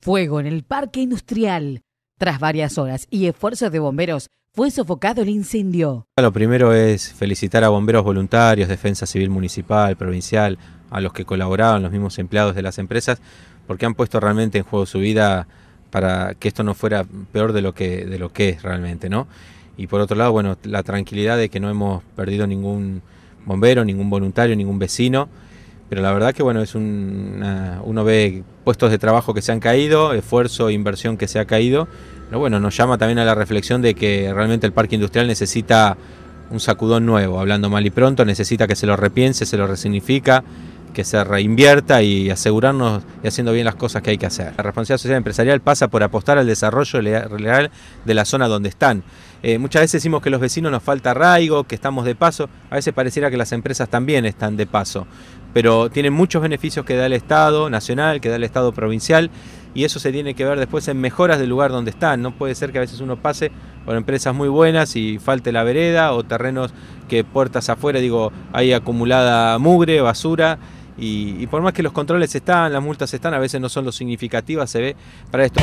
fuego en el parque industrial. Tras varias horas y esfuerzos de bomberos, fue sofocado el incendio. Lo primero es felicitar a bomberos voluntarios, Defensa Civil Municipal, Provincial, a los que colaboraban, los mismos empleados de las empresas, porque han puesto realmente en juego su vida para que esto no fuera peor de lo que, de lo que es realmente, ¿no? Y por otro lado, bueno, la tranquilidad de que no hemos perdido ningún bombero, ningún voluntario, ningún vecino. Pero la verdad que bueno, es un, uno ve puestos de trabajo que se han caído, esfuerzo, inversión que se ha caído. Pero bueno, nos llama también a la reflexión de que realmente el parque industrial necesita un sacudón nuevo, hablando mal y pronto, necesita que se lo repiense, se lo resignifica, que se reinvierta y asegurarnos y haciendo bien las cosas que hay que hacer. La responsabilidad social empresarial pasa por apostar al desarrollo real de la zona donde están. Eh, muchas veces decimos que los vecinos nos falta arraigo, que estamos de paso, a veces pareciera que las empresas también están de paso, pero tienen muchos beneficios que da el Estado nacional, que da el Estado provincial, y eso se tiene que ver después en mejoras del lugar donde están. No puede ser que a veces uno pase por empresas muy buenas y falte la vereda o terrenos que puertas afuera, digo, hay acumulada mugre, basura. Y, por más que los controles están, las multas están, a veces no son lo significativas, se ve para esto.